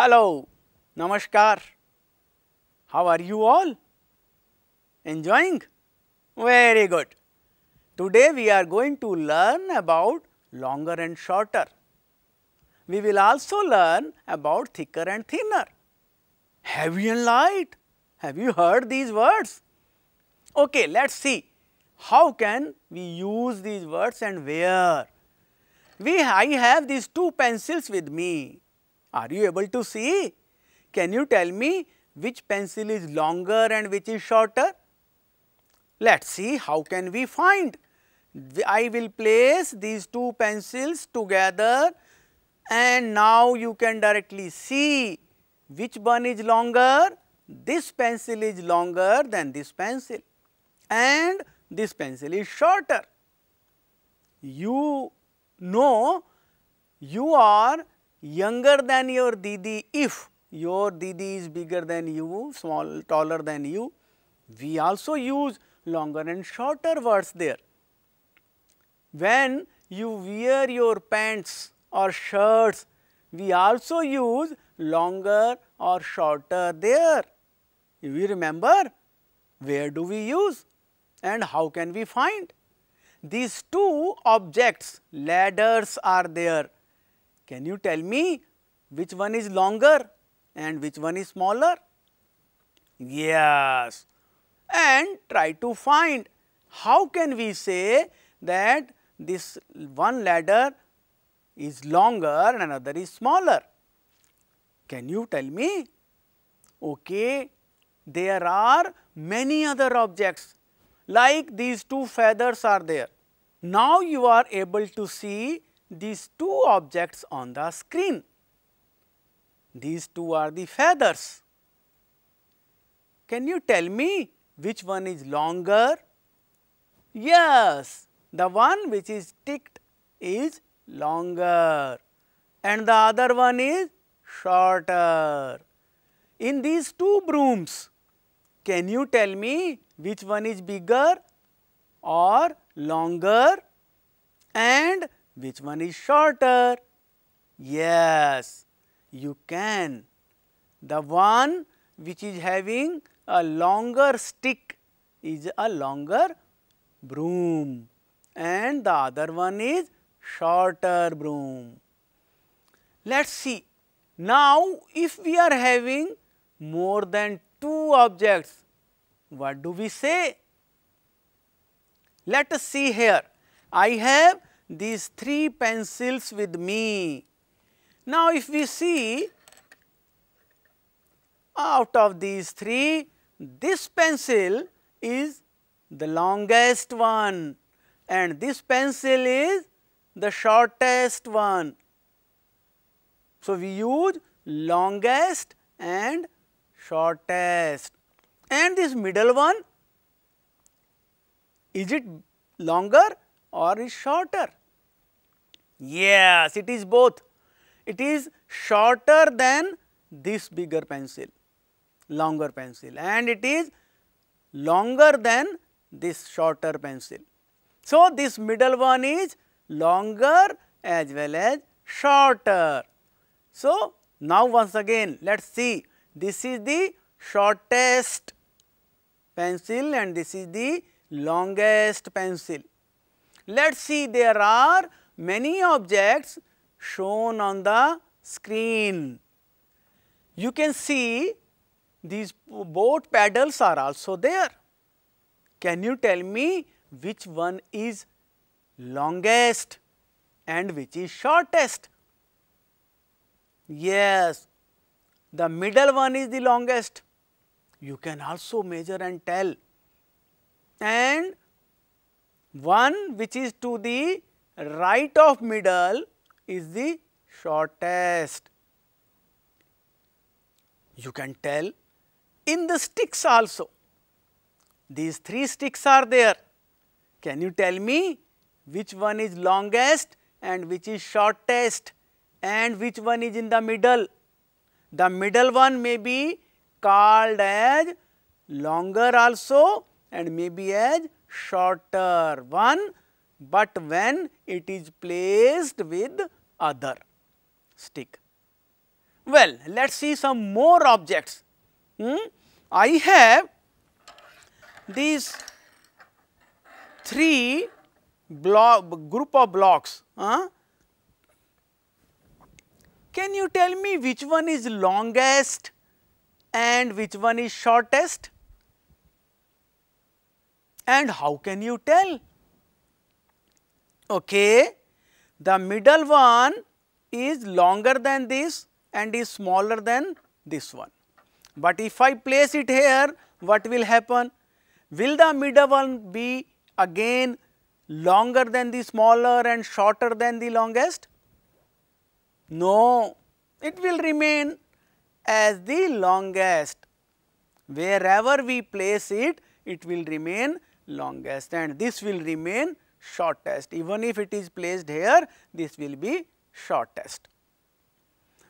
Hello, Namaskar. How are you all? Enjoying? Very good. Today we are going to learn about longer and shorter. We will also learn about thicker and thinner. Heavy and light. Have you heard these words? Okay, let's see how can we use these words and where. We, I have these two pencils with me. Are you able to see? Can you tell me which pencil is longer and which is shorter? Let us see how can we find. I will place these two pencils together and now you can directly see which one is longer. This pencil is longer than this pencil and this pencil is shorter. You know you are younger than your didi if your didi is bigger than you, small, taller than you. We also use longer and shorter words there. When you wear your pants or shirts, we also use longer or shorter there. We remember where do we use and how can we find? These two objects, ladders are there can you tell me which one is longer and which one is smaller? Yes. And try to find how can we say that this one ladder is longer and another is smaller. Can you tell me? Okay, there are many other objects like these two feathers are there. Now you are able to see these two objects on the screen. These two are the feathers. Can you tell me which one is longer? Yes, the one which is ticked is longer and the other one is shorter. In these two brooms, can you tell me which one is bigger or longer and which one is shorter? Yes, you can. The one which is having a longer stick is a longer broom and the other one is shorter broom. Let us see. Now, if we are having more than two objects, what do we say? Let us see here. I have these three pencils with me. Now, if we see out of these three, this pencil is the longest one and this pencil is the shortest one. So, we use longest and shortest and this middle one is it longer or is shorter? Yes, it is both. It is shorter than this bigger pencil, longer pencil and it is longer than this shorter pencil. So, this middle one is longer as well as shorter. So, now once again let us see this is the shortest pencil and this is the longest pencil. Let us see there are many objects shown on the screen. You can see these boat paddles are also there. Can you tell me which one is longest and which is shortest? Yes, the middle one is the longest. You can also measure and tell. And one which is to the right of middle is the shortest. You can tell in the sticks also. These three sticks are there. Can you tell me which one is longest and which is shortest and which one is in the middle? The middle one may be called as longer also and may be as shorter one but when it is placed with other stick. Well, let us see some more objects. Hmm? I have these three block group of blocks. Huh? Can you tell me which one is longest and which one is shortest? And how can you tell? Okay. The middle one is longer than this and is smaller than this one. But if I place it here, what will happen? Will the middle one be again longer than the smaller and shorter than the longest? No, it will remain as the longest. Wherever we place it, it will remain longest and this will remain shortest. Even if it is placed here, this will be shortest.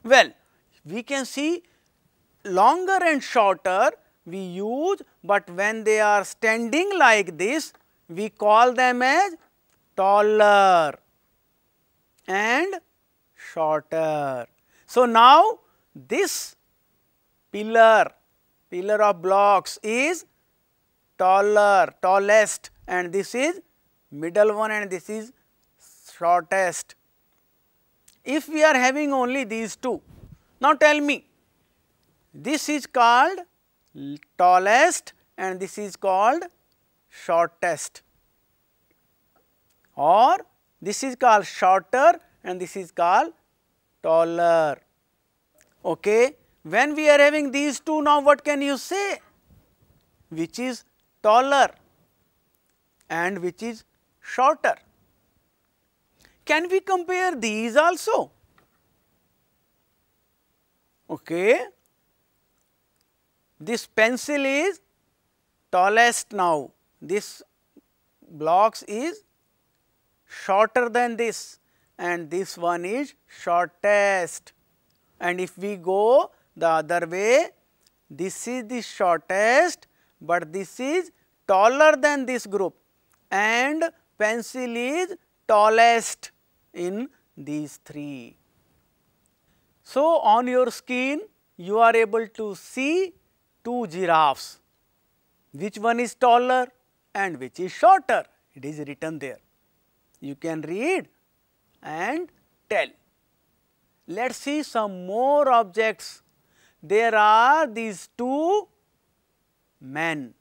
Well, we can see longer and shorter we use, but when they are standing like this, we call them as taller and shorter. So, now this pillar, pillar of blocks is taller, tallest and this is middle one and this is shortest. If we are having only these two, now tell me this is called tallest and this is called shortest or this is called shorter and this is called taller. Okay. When we are having these two now what can you say? Which is taller and which is shorter. Can we compare these also? Okay. This pencil is tallest now, this blocks is shorter than this and this one is shortest. And if we go the other way, this is the shortest, but this is taller than this group and pencil is tallest in these three. So, on your skin you are able to see two giraffes, which one is taller and which is shorter, it is written there. You can read and tell. Let us see some more objects. There are these two men,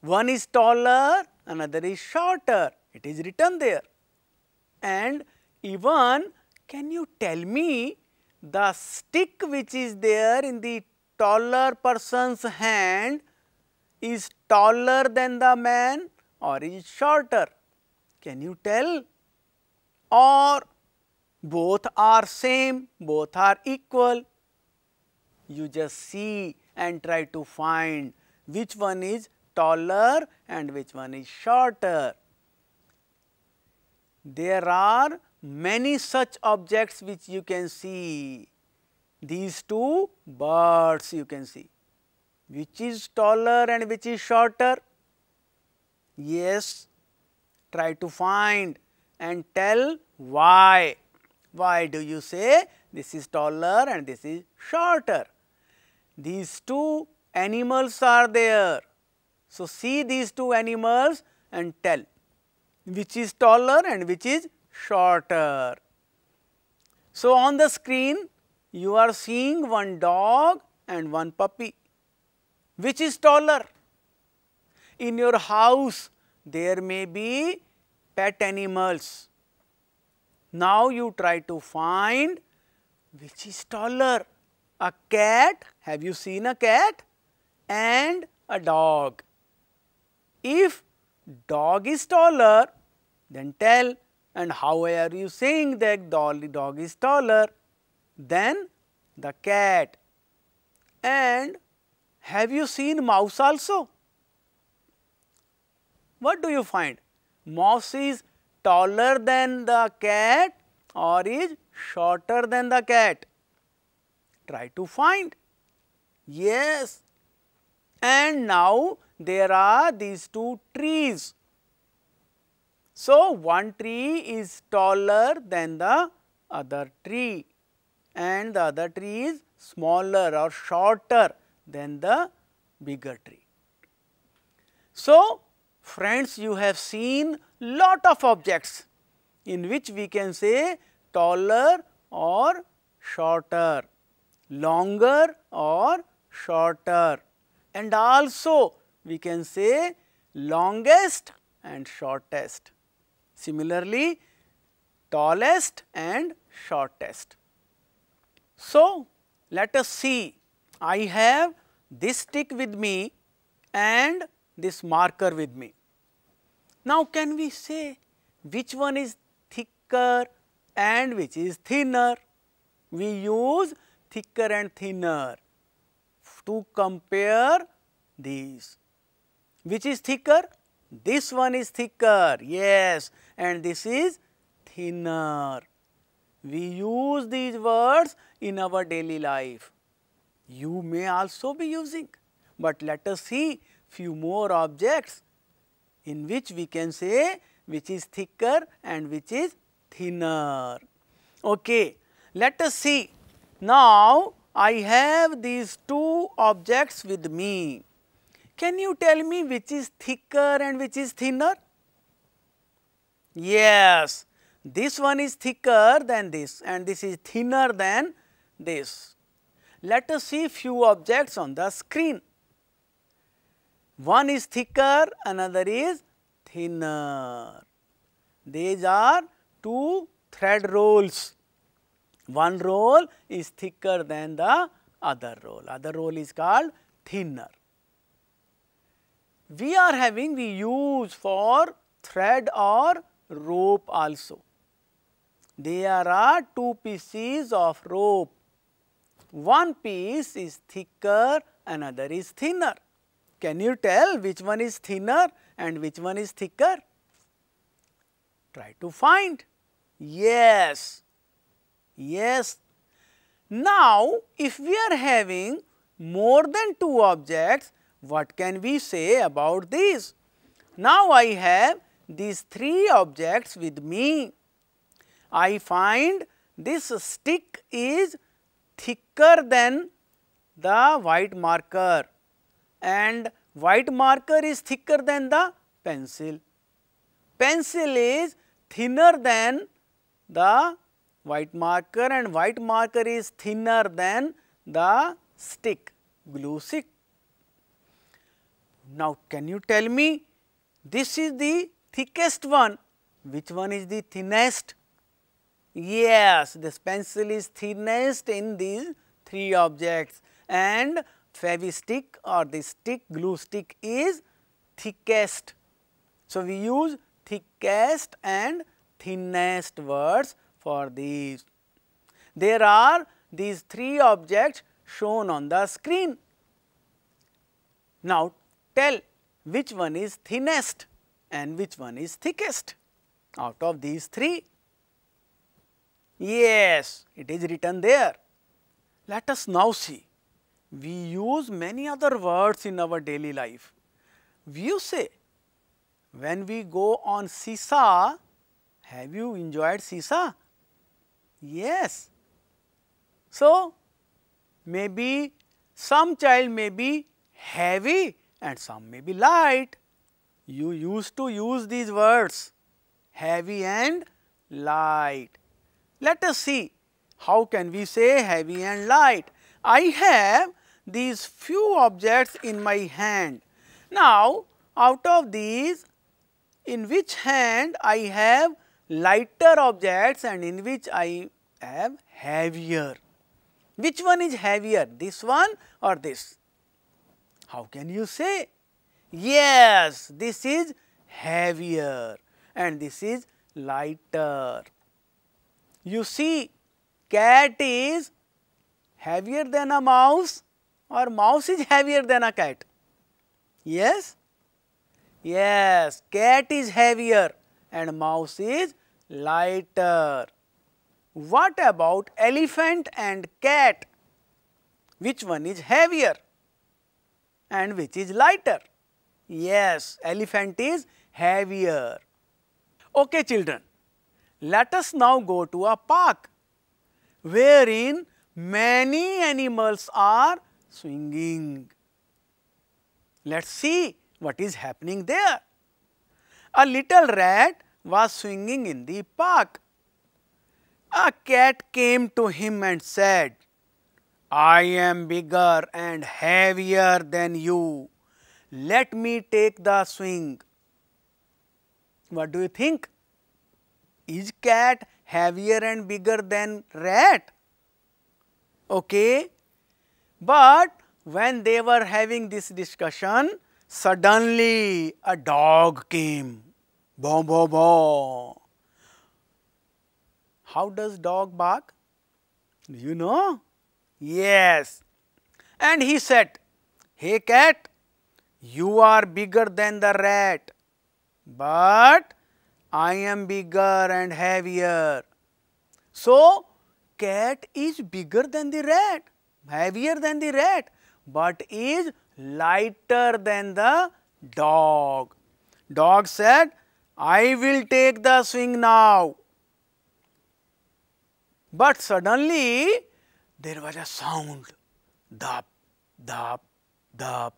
one is taller another is shorter, it is written there. And even can you tell me the stick which is there in the taller person's hand is taller than the man or is shorter? Can you tell? Or both are same, both are equal. You just see and try to find which one is taller and which one is shorter. There are many such objects which you can see. These two birds you can see. Which is taller and which is shorter? Yes, try to find and tell why. Why do you say this is taller and this is shorter? These two animals are there. So, see these two animals and tell which is taller and which is shorter. So, on the screen you are seeing one dog and one puppy. Which is taller? In your house there may be pet animals. Now you try to find which is taller, a cat, have you seen a cat and a dog if dog is taller, then tell and how are you saying that the dog is taller than the cat and have you seen mouse also? What do you find? Mouse is taller than the cat or is shorter than the cat? Try to find. Yes, and now there are these two trees. So, one tree is taller than the other tree and the other tree is smaller or shorter than the bigger tree. So, friends you have seen lot of objects in which we can say taller or shorter, longer or shorter, and also we can say longest and shortest. Similarly, tallest and shortest. So, let us see I have this stick with me and this marker with me. Now, can we say which one is thicker and which is thinner? We use thicker and thinner to compare these. Which is thicker? This one is thicker, yes, and this is thinner. We use these words in our daily life. You may also be using, but let us see few more objects in which we can say which is thicker and which is thinner. Okay. Let us see now I have these two objects with me. Can you tell me which is thicker and which is thinner? Yes, this one is thicker than this and this is thinner than this. Let us see few objects on the screen. One is thicker, another is thinner. These are two thread rolls. One roll is thicker than the other roll, other roll is called thinner. We are having we use for thread or rope also. There are two pieces of rope, one piece is thicker, another is thinner. Can you tell which one is thinner and which one is thicker? Try to find. Yes, Yes. Now, if we are having more than two objects, what can we say about this? Now, I have these three objects with me. I find this stick is thicker than the white marker and white marker is thicker than the pencil. Pencil is thinner than the white marker and white marker is thinner than the stick, glue stick. Now, can you tell me this is the thickest one, which one is the thinnest? Yes, this pencil is thinnest in these three objects and stick or the stick glue stick is thickest. So, we use thickest and thinnest words for these. There are these three objects shown on the screen. Now, tell which one is thinnest and which one is thickest out of these three. Yes, it is written there. Let us now see. We use many other words in our daily life. You say, when we go on seesaw, have you enjoyed seesaw? Yes. So, maybe some child may be heavy and some may be light. You used to use these words heavy and light. Let us see how can we say heavy and light. I have these few objects in my hand. Now, out of these in which hand I have lighter objects and in which I am heavier. Which one is heavier, this one or this? How can you say? Yes, this is heavier and this is lighter. You see, cat is heavier than a mouse or mouse is heavier than a cat? Yes? Yes, cat is heavier and mouse is lighter. What about elephant and cat? Which one is heavier and which is lighter? Yes, elephant is heavier. Okay children, let us now go to a park wherein many animals are swinging. Let us see what is happening there. A little rat was swinging in the park. A cat came to him and said, I am bigger and heavier than you. Let me take the swing. What do you think? Is cat heavier and bigger than rat? Okay. But when they were having this discussion, suddenly a dog came. How does dog bark? Do you know? Yes. And he said, Hey cat, you are bigger than the rat, but I am bigger and heavier. So, cat is bigger than the rat, heavier than the rat, but is lighter than the dog. Dog said, I will take the swing now. But suddenly there was a sound dap, dap, dap.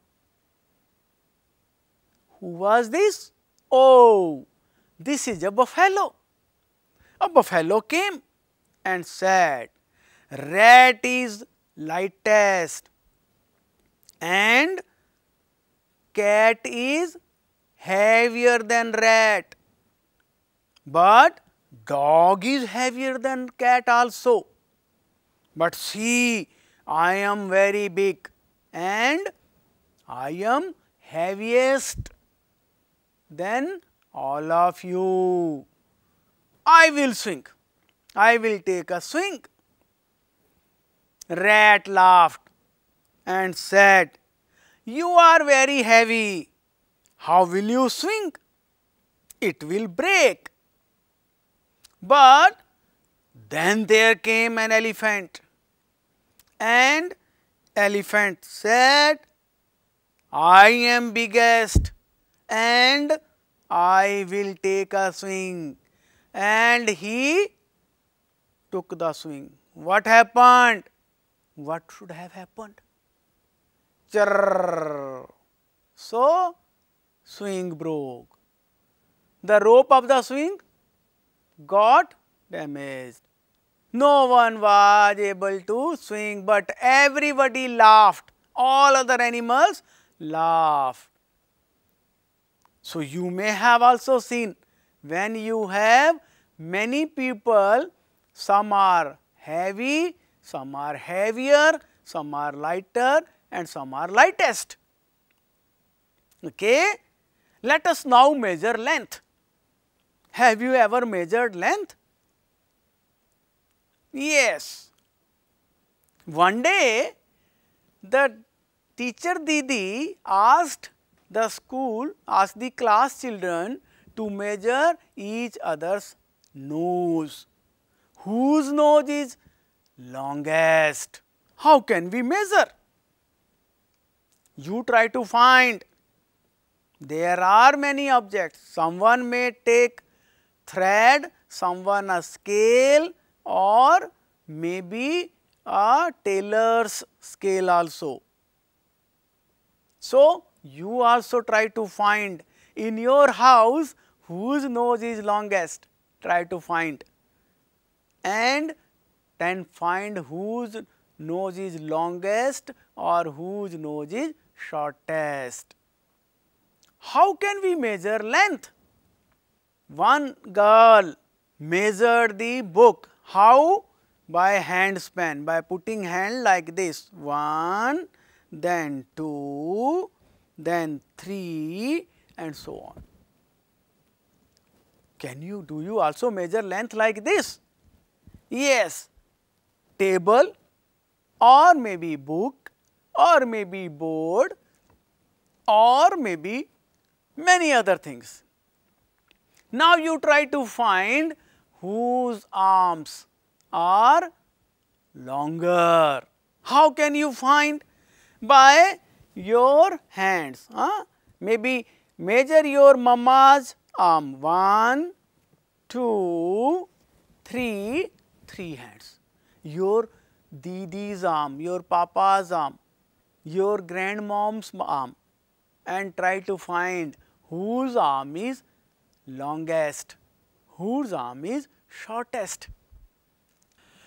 Who was this? Oh, this is a buffalo. A buffalo came and said, Rat is lightest and cat is heavier than rat. But Dog is heavier than cat also. But see, I am very big and I am heaviest than all of you. I will swing. I will take a swing. Rat laughed and said, You are very heavy. How will you swing? It will break. But then there came an elephant and elephant said, I am biggest and I will take a swing and he took the swing. What happened? What should have happened? Chirr. So, swing broke. The rope of the swing got damaged. No one was able to swing, but everybody laughed. All other animals laughed. So, you may have also seen when you have many people, some are heavy, some are heavier, some are lighter and some are lightest. Okay? Let us now measure length. Have you ever measured length? Yes. One day, the teacher Didi asked the school, asked the class children to measure each other's nose. Whose nose is longest? How can we measure? You try to find. There are many objects. Someone may take thread, someone a scale or maybe a tailor's scale also. So, you also try to find in your house whose nose is longest, try to find and then find whose nose is longest or whose nose is shortest. How can we measure length? One girl measured the book. How? By hand span, by putting hand like this. One, then two, then three and so on. Can you, do you also measure length like this? Yes, table or maybe book or maybe board or maybe many other things. Now you try to find whose arms are longer. How can you find? By your hands. Huh? Maybe measure your mama's arm. One, two, three, three hands. Your didi's arm, your papa's arm, your grandmom's arm and try to find whose arm is longest, whose arm is shortest.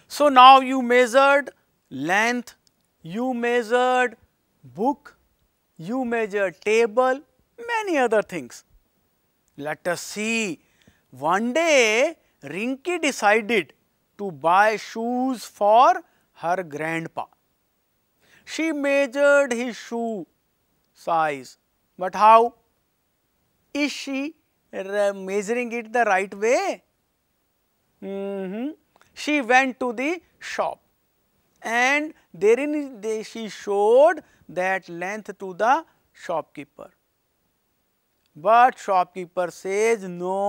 So, now you measured length, you measured book, you measured table, many other things. Let us see, one day Rinky decided to buy shoes for her grandpa. She measured his shoe size, but how? Is she uh, measuring it the right way? Mm -hmm. She went to the shop and therein they, she showed that length to the shopkeeper. But shopkeeper says, no,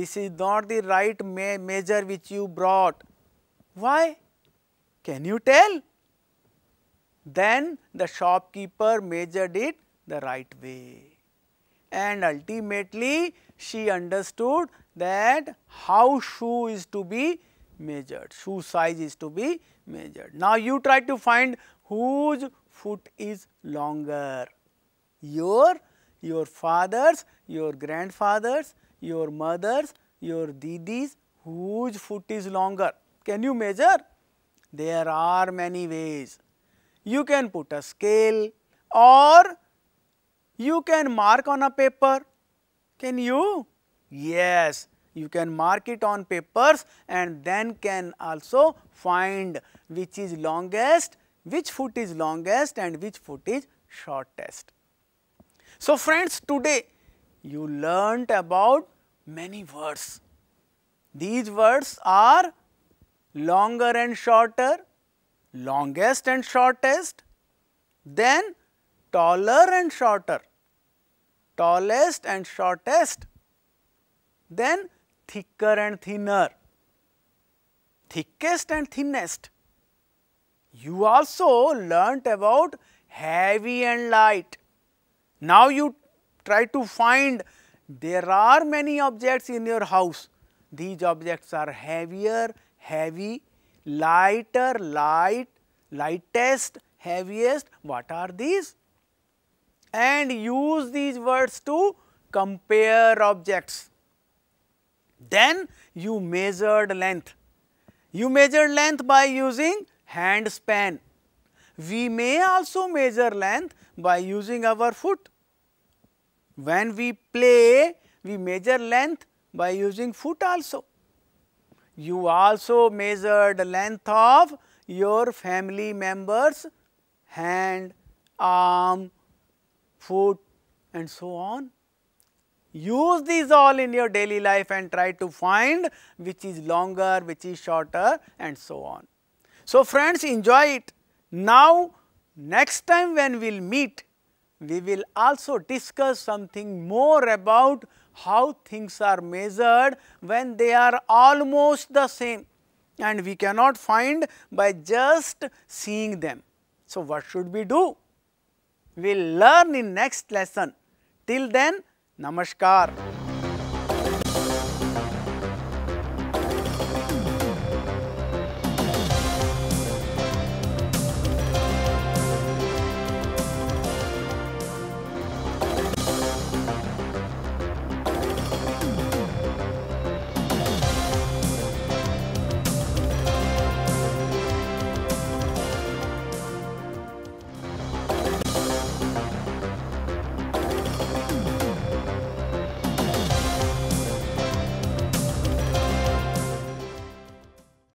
this is not the right me measure which you brought. Why? Can you tell? Then the shopkeeper measured it the right way and ultimately she understood that how shoe is to be measured, shoe size is to be measured. Now, you try to find whose foot is longer, your, your father's, your grandfather's, your mother's, your didi's, whose foot is longer. Can you measure? There are many ways. You can put a scale or you can mark on a paper. Can you? Yes, you can mark it on papers and then can also find which is longest, which foot is longest and which foot is shortest. So, friends today you learnt about many words. These words are longer and shorter, longest and shortest, then taller and shorter, tallest and shortest, then thicker and thinner, thickest and thinnest. You also learnt about heavy and light. Now you try to find there are many objects in your house. These objects are heavier, heavy, lighter, light, lightest, heaviest. What are these? and use these words to compare objects. Then you measured length. You measure length by using hand span. We may also measure length by using our foot. When we play, we measure length by using foot also. You also measured length of your family members hand, arm, food and so on. Use these all in your daily life and try to find which is longer, which is shorter and so on. So, friends enjoy it. Now, next time when we will meet, we will also discuss something more about how things are measured when they are almost the same and we cannot find by just seeing them. So, what should we do? We will learn in next lesson. Till then, Namaskar.